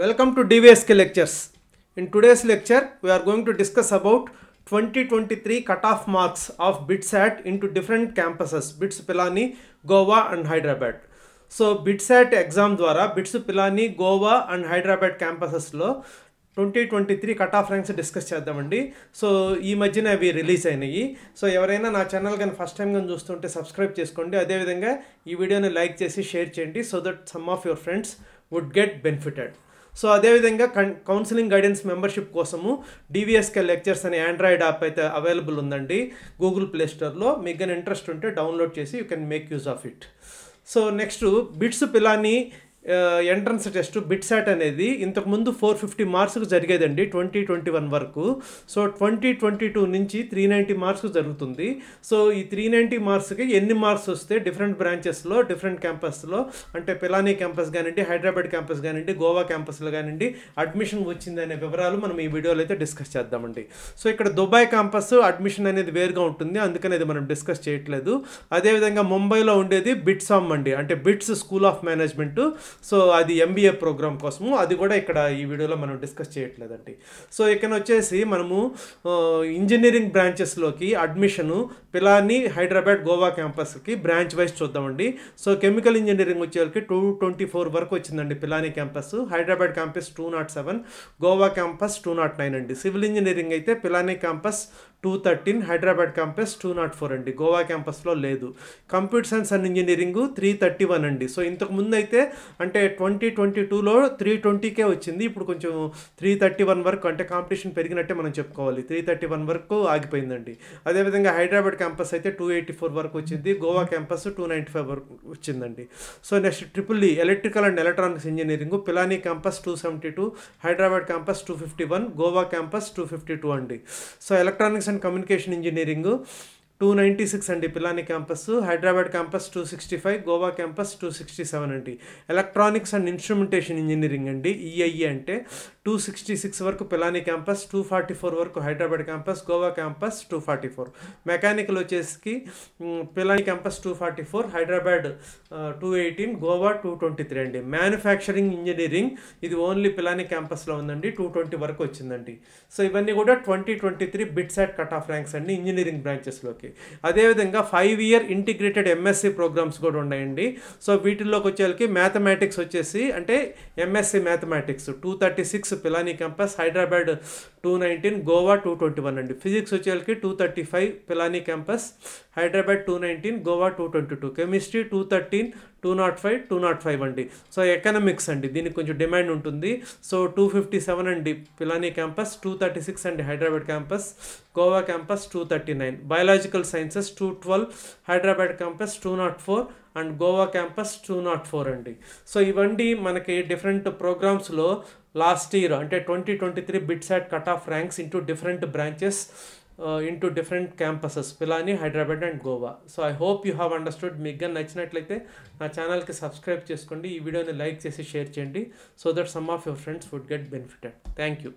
welcome to lectures in today's lecture we're going to discuss about twenty twenty three cut off marks of marks of in two different campuses BITS Pilani Goa and Hyderabad so BITSAT exam ద్వారా BITS Pilani Goa and Hyderabad క్యాంపసెస్లో twenty twenty three cut off ranks discuss చేద్దామండి so ఈ మధ్యన అవి release అయినాయి so ఎవరైనా నా channel కానీ ఫస్ట్ టైం కానీ చూస్తుంటే సబ్స్క్రైబ్ చేసుకోండి అదేవిధంగా ఈ వీడియోని లైక్ చేసి షేర్ చేయండి so that some of your friends would get benefited so అదేవిధంగా కన్ కౌన్సిలింగ్ గైడెన్స్ మెంబర్షిప్ కోసము డివిఎస్కే లెక్చర్స్ అనే ఆండ్రాయిడ్ యాప్ అయితే అవైలబుల్ ఉందండి గూగుల్ ప్లే స్టోర్లో మీకు కానీ ఇంట్రెస్ట్ ఉంటే డౌన్లోడ్ చేసి you can make use of it so next BITS Pilani entrance test BITSAT అనేది ఇంతకుముందు ఫోర్ ఫిఫ్టీ మార్క్స్ జరిగేదండి ట్వంటీ ట్వంటీ వన్ వరకు సో ట్వంటీ ట్వంటీ టూ నుంచి త్రీ నైంటీ మార్క్స్ జరుగుతుంది సో ఈ త్రీ నైంటీ మార్క్స్కి ఎన్ని మార్క్స్ వస్తే డిఫరెంట్ బ్రాంచెస్లో డిఫరెంట్ క్యాంపస్లో అంటే పిలానీ క్యాంపస్ కానివ్వండి హైదరాబాద్ క్యాంపస్ కానివ్వండి గోవా క్యాంపస్లో కానివ్వండి అడ్మిషన్ వచ్చిందనే వివరాలు మనం ఈ వీడియోలో అయితే డిస్కస్ చేద్దామండి సో ఇక్కడ దుబాయ్ క్యాంపస్ అడ్మిషన్ అనేది వేరుగా ఉంటుంది అందుకని అది మనం డిస్కస్ చేయట్లేదు అదేవిధంగా ముంబైలో ఉండేది బిట్సామ్ అండి అంటే BITS school of management so అది ఎంబీఏ ప్రోగ్రామ్ కోసము అది కూడా ఇక్కడ ఈ వీడియోలో మనం డిస్కస్ చేయట్లేదండి సో ఇక్కడ వచ్చేసి మనము ఇంజనీరింగ్ బ్రాంచెస్లోకి అడ్మిషను పిలాని హైదరాబాద్ గోవా క్యాంపస్కి బ్రాంచ్ వైజ్ చూద్దామండి సో కెమికల్ ఇంజనీరింగ్ వచ్చేవాళ్ళకి టూ ట్వంటీ ఫోర్ వరకు వచ్చిందండి Pilani campus Hyderabad campus two nought seven Goa campus two nought nine అండి సివిల్ ఇంజనీరింగ్ అయితే Pilani campus two thirteen Hyderabad campus two nought four అండి గోవా క్యాంపస్లో లేదు computer science and engineering three thirty one అండి so ఇంతకుముందు అయితే అంటే ట్వంటీ ట్వంటీ టూలో త్రీ ట్వంటీకే వచ్చింది ఇప్పుడు కొంచెం త్రీ థర్టీ వన్ వరకు అంటే కాంపిటీషన్ పెరిగినట్టే మనం చెప్పుకోవాలి త్రీ థర్టీ వన్ వరకు ఆగిపోయిందండి అదేవిధంగా హైదరాబాద్ క్యాంపస్ అయితే టూ ఎయిటీ ఫోర్ వరకు వచ్చింది Goa campus two ninety five వరకు వచ్చిందండి so next triple E electrical and electronics engineering Pilani campus two seventy two Hyderabad campus two fifty one Goa campus two fifty two అండి so electronics and communication engineering two ninety six అండి Pilani campus Hyderabad campus two sixty five Goa campus two sixty seven అండి electronics and instrumentation engineering అండి EIA e e అంటే two sixty six వరకు Pilani campus two forty four వరకు Hyderabad campus Goa campus two forty four mechanical వచ్చేసి Pilani campus two forty four Hyderabad two eighteen Goa two twenty three అండి manufacturing engineering ఇది only Pilani క్యాంపస్లో ఉందండి two twenty వరకు వచ్చిందండి సో ఇవన్నీ కూడా twenty twenty three BITSAT cut off ranks అండి ఇంజనీరింగ్ బ్రాంచెస్లోకి అదేవిధంగా five year integrated MSc programmes కూడా ఉన్నాయండి సో వీటిల్లోకి వచ్చేసరికి మ్యాథమెటిక్స్ వచ్చేసి అంటే MSc mathematics two thirty six Pilani campus Hyderabad two nineteen Goa two twenty one అండి ఫిజిక్స్ వచ్చేవాళ్ళకి two thirty five Pilani campus Hyderabad two nineteen Goa two twenty two chemistry two thirteen two nought five two nought five అండి so economics అండి దీనికి కొంచెం demand ఉంటుంది so two fifty seven అండి Pilani campus two thirty six అండి Hyderabad campus Goa campus two thirty nine biological sciences two twelve Hyderabad campus two nought four and Goa campus two nought four అండి so ఇవన్నీ మనకి డిఫరెంట్ ప్రోగ్రామ్స్లో లాస్ట్ ఇయర్ అంటే twenty twenty three BITSAT cut off ranks into different branches into different campuses Pilani Hyderabad and Goa so I hope you have understood మీకు కానీ నచ్చినట్లయితే నా ఛానల్కి సబ్స్క్రైబ్ చేసుకోండి ఈ వీడియోని లైక్ చేసి షేర్ చేయండి so that some of your friends would get benefited thank you